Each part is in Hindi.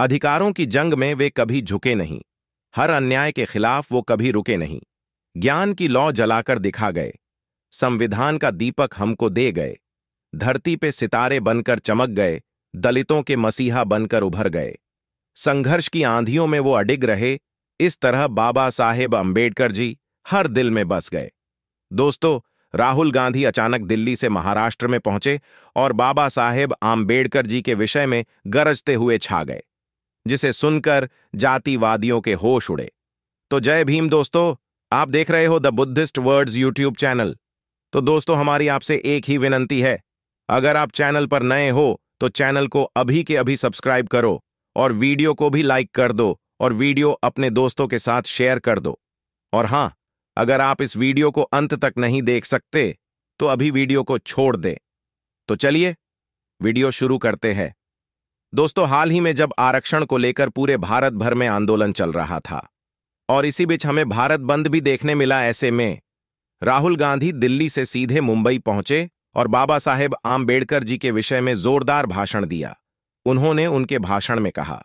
अधिकारों की जंग में वे कभी झुके नहीं हर अन्याय के खिलाफ वो कभी रुके नहीं ज्ञान की लौ जलाकर दिखा गए संविधान का दीपक हमको दे गए धरती पे सितारे बनकर चमक गए दलितों के मसीहा बनकर उभर गए संघर्ष की आंधियों में वो अडिग रहे इस तरह बाबा साहेब अंबेडकर जी हर दिल में बस गए दोस्तों राहुल गांधी अचानक दिल्ली से महाराष्ट्र में पहुंचे और बाबा साहेब आम्बेडकर जी के विषय में गरजते हुए छा गए जिसे सुनकर जातिवादियों के होश उड़े तो जय भीम दोस्तों आप देख रहे हो the Buddhist words YouTube channel तो दोस्तों हमारी आपसे एक ही विनंती है अगर आप चैनल पर नए हो तो चैनल को अभी के अभी सब्सक्राइब करो और वीडियो को भी लाइक कर दो और वीडियो अपने दोस्तों के साथ शेयर कर दो और हां अगर आप इस वीडियो को अंत तक नहीं देख सकते तो अभी वीडियो को छोड़ दें तो चलिए वीडियो शुरू करते हैं दोस्तों हाल ही में जब आरक्षण को लेकर पूरे भारत भर में आंदोलन चल रहा था और इसी बीच हमें भारत बंद भी देखने मिला ऐसे में राहुल गांधी दिल्ली से सीधे मुंबई पहुंचे और बाबा साहेब आम्बेडकर जी के विषय में जोरदार भाषण दिया उन्होंने उनके भाषण में कहा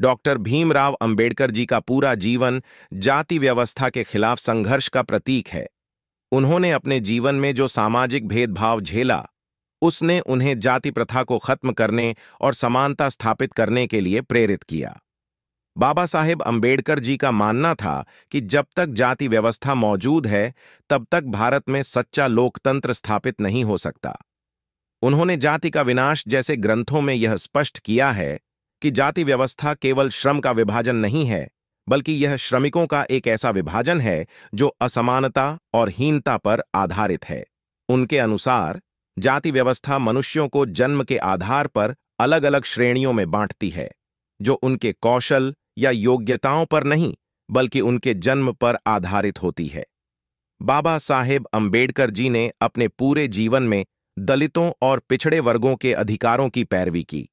डॉक्टर भीमराव अंबेडकर जी का पूरा जीवन जाति व्यवस्था के खिलाफ संघर्ष का प्रतीक है उन्होंने अपने जीवन में जो सामाजिक भेदभाव झेला उसने उन्हें जाति प्रथा को खत्म करने और समानता स्थापित करने के लिए प्रेरित किया बाबा साहेब अंबेडकर जी का मानना था कि जब तक जाति व्यवस्था मौजूद है तब तक भारत में सच्चा लोकतंत्र स्थापित नहीं हो सकता उन्होंने जाति का विनाश जैसे ग्रंथों में यह स्पष्ट किया है कि जाति व्यवस्था केवल श्रम का विभाजन नहीं है बल्कि यह श्रमिकों का एक ऐसा विभाजन है जो असमानता और हीनता पर आधारित है उनके अनुसार जाति व्यवस्था मनुष्यों को जन्म के आधार पर अलग अलग श्रेणियों में बांटती है जो उनके कौशल या योग्यताओं पर नहीं बल्कि उनके जन्म पर आधारित होती है बाबा साहेब अंबेडकर जी ने अपने पूरे जीवन में दलितों और पिछड़े वर्गों के अधिकारों की पैरवी की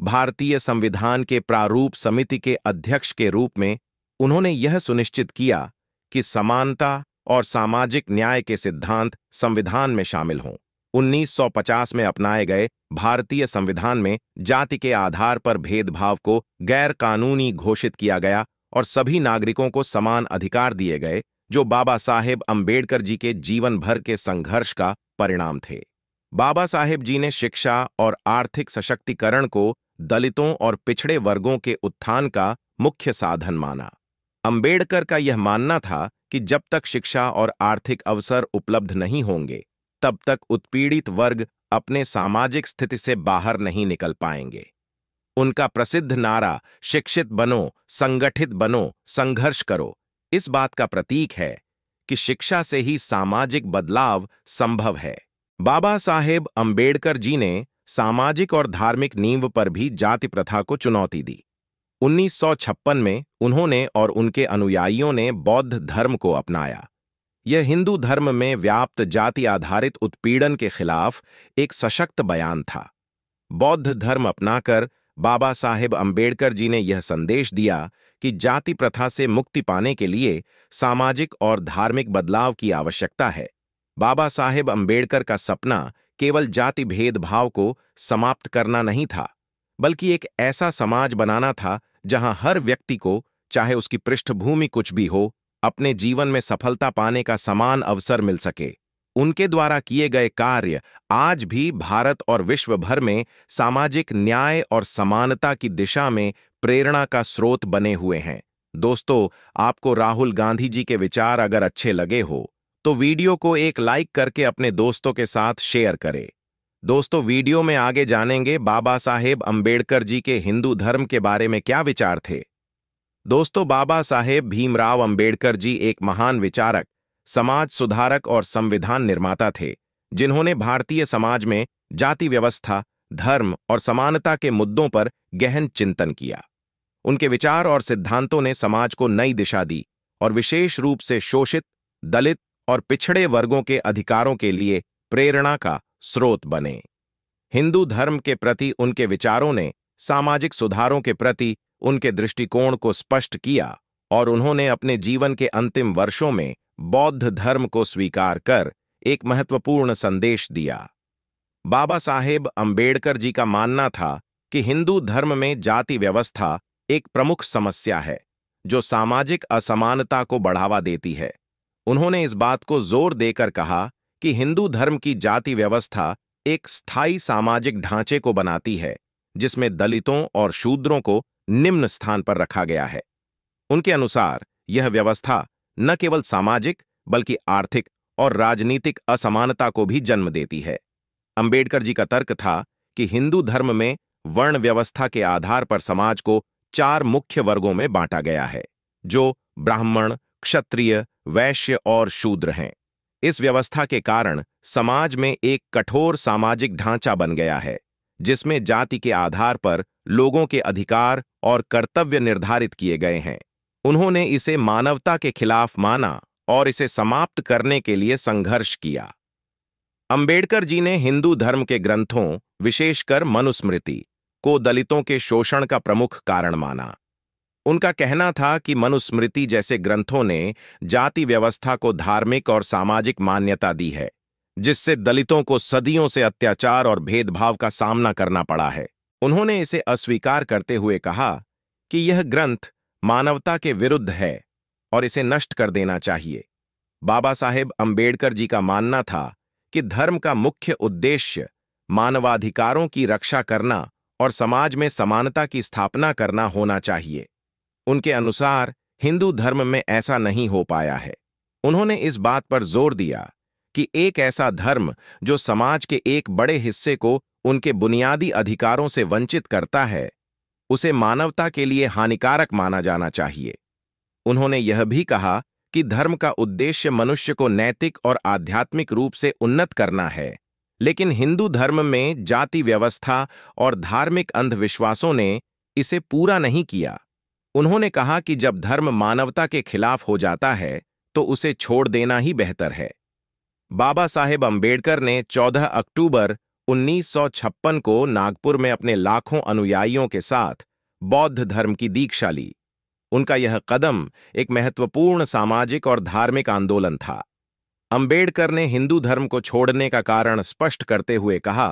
भारतीय संविधान के प्रारूप समिति के अध्यक्ष के रूप में उन्होंने यह सुनिश्चित किया कि समानता और सामाजिक न्याय के सिद्धांत संविधान में शामिल हों 1950 में अपनाए गए भारतीय संविधान में जाति के आधार पर भेदभाव को गैरकानूनी घोषित किया गया और सभी नागरिकों को समान अधिकार दिए गए जो बाबा साहेब अम्बेडकर जी के जीवन भर के संघर्ष का परिणाम थे बाबा साहेब जी ने शिक्षा और आर्थिक सशक्तिकरण को दलितों और पिछड़े वर्गों के उत्थान का मुख्य साधन माना अम्बेडकर का यह मानना था कि जब तक शिक्षा और आर्थिक अवसर उपलब्ध नहीं होंगे तब तक उत्पीड़ित वर्ग अपने सामाजिक स्थिति से बाहर नहीं निकल पाएंगे उनका प्रसिद्ध नारा शिक्षित बनो संगठित बनो संघर्ष करो इस बात का प्रतीक है कि शिक्षा से ही सामाजिक बदलाव संभव है बाबा साहेब अंबेडकर जी ने सामाजिक और धार्मिक नींव पर भी जाति प्रथा को चुनौती दी 1956 में उन्होंने और उनके अनुयायियों ने बौद्ध धर्म को अपनाया यह हिंदू धर्म में व्याप्त जाति आधारित उत्पीड़न के खिलाफ एक सशक्त बयान था बौद्ध धर्म अपनाकर बाबा साहेब अंबेडकर जी ने यह संदेश दिया कि जाति प्रथा से मुक्ति पाने के लिए सामाजिक और धार्मिक बदलाव की आवश्यकता है बाबा साहेब अंबेडकर का सपना केवल जाति भेदभाव को समाप्त करना नहीं था बल्कि एक ऐसा समाज बनाना था जहां हर व्यक्ति को चाहे उसकी पृष्ठभूमि कुछ भी हो अपने जीवन में सफलता पाने का समान अवसर मिल सके उनके द्वारा किए गए कार्य आज भी भारत और विश्व भर में सामाजिक न्याय और समानता की दिशा में प्रेरणा का स्रोत बने हुए हैं दोस्तों आपको राहुल गांधी जी के विचार अगर अच्छे लगे हो तो वीडियो को एक लाइक करके अपने दोस्तों के साथ शेयर करें दोस्तों वीडियो में आगे जानेंगे बाबा साहेब अंबेडकर जी के हिंदू धर्म के बारे में क्या विचार थे दोस्तों बाबा साहेब भीमराव अंबेडकर जी एक महान विचारक समाज सुधारक और संविधान निर्माता थे जिन्होंने भारतीय समाज में जाति व्यवस्था धर्म और समानता के मुद्दों पर गहन चिंतन किया उनके विचार और सिद्धांतों ने समाज को नई दिशा दी और विशेष रूप से शोषित दलित और पिछड़े वर्गों के अधिकारों के लिए प्रेरणा का स्रोत बने हिंदू धर्म के प्रति उनके विचारों ने सामाजिक सुधारों के प्रति उनके दृष्टिकोण को स्पष्ट किया और उन्होंने अपने जीवन के अंतिम वर्षों में बौद्ध धर्म को स्वीकार कर एक महत्वपूर्ण संदेश दिया बाबा साहेब अंबेडकर जी का मानना था कि हिंदू धर्म में जाति व्यवस्था एक प्रमुख समस्या है जो सामाजिक असमानता को बढ़ावा देती है उन्होंने इस बात को जोर देकर कहा कि हिंदू धर्म की जाति व्यवस्था एक स्थायी सामाजिक ढांचे को बनाती है जिसमें दलितों और शूद्रों को निम्न स्थान पर रखा गया है उनके अनुसार यह व्यवस्था न केवल सामाजिक बल्कि आर्थिक और राजनीतिक असमानता को भी जन्म देती है अंबेडकर जी का तर्क था कि हिंदू धर्म में वर्ण व्यवस्था के आधार पर समाज को चार मुख्य वर्गों में बांटा गया है जो ब्राह्मण क्षत्रिय वैश्य और शूद्र हैं इस व्यवस्था के कारण समाज में एक कठोर सामाजिक ढांचा बन गया है जिसमें जाति के आधार पर लोगों के अधिकार और कर्तव्य निर्धारित किए गए हैं उन्होंने इसे मानवता के खिलाफ माना और इसे समाप्त करने के लिए संघर्ष किया अंबेडकर जी ने हिंदू धर्म के ग्रंथों विशेषकर मनुस्मृति को दलितों के शोषण का प्रमुख कारण माना उनका कहना था कि मनुस्मृति जैसे ग्रंथों ने जाति व्यवस्था को धार्मिक और सामाजिक मान्यता दी है जिससे दलितों को सदियों से अत्याचार और भेदभाव का सामना करना पड़ा है उन्होंने इसे अस्वीकार करते हुए कहा कि यह ग्रंथ मानवता के विरुद्ध है और इसे नष्ट कर देना चाहिए बाबा साहेब अंबेडकर जी का मानना था कि धर्म का मुख्य उद्देश्य मानवाधिकारों की रक्षा करना और समाज में समानता की स्थापना करना होना चाहिए उनके अनुसार हिंदू धर्म में ऐसा नहीं हो पाया है उन्होंने इस बात पर जोर दिया कि एक ऐसा धर्म जो समाज के एक बड़े हिस्से को उनके बुनियादी अधिकारों से वंचित करता है उसे मानवता के लिए हानिकारक माना जाना चाहिए उन्होंने यह भी कहा कि धर्म का उद्देश्य मनुष्य को नैतिक और आध्यात्मिक रूप से उन्नत करना है लेकिन हिंदू धर्म में जाति व्यवस्था और धार्मिक अंधविश्वासों ने इसे पूरा नहीं किया उन्होंने कहा कि जब धर्म मानवता के खिलाफ हो जाता है तो उसे छोड़ देना ही बेहतर है बाबा साहेब अम्बेडकर ने 14 अक्टूबर 1956 को नागपुर में अपने लाखों अनुयायियों के साथ बौद्ध धर्म की दीक्षा ली उनका यह कदम एक महत्वपूर्ण सामाजिक और धार्मिक आंदोलन था अंबेडकर ने हिंदू धर्म को छोड़ने का कारण स्पष्ट करते हुए कहा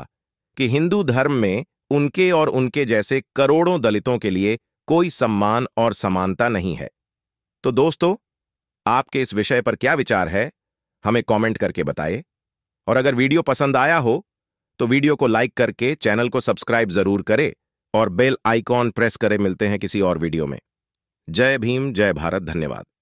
कि हिंदू धर्म में उनके और उनके जैसे करोड़ों दलितों के लिए कोई सम्मान और समानता नहीं है तो दोस्तों आपके इस विषय पर क्या विचार है हमें कमेंट करके बताए और अगर वीडियो पसंद आया हो तो वीडियो को लाइक करके चैनल को सब्सक्राइब जरूर करें और बेल आइकॉन प्रेस करें मिलते हैं किसी और वीडियो में जय भीम जय भारत धन्यवाद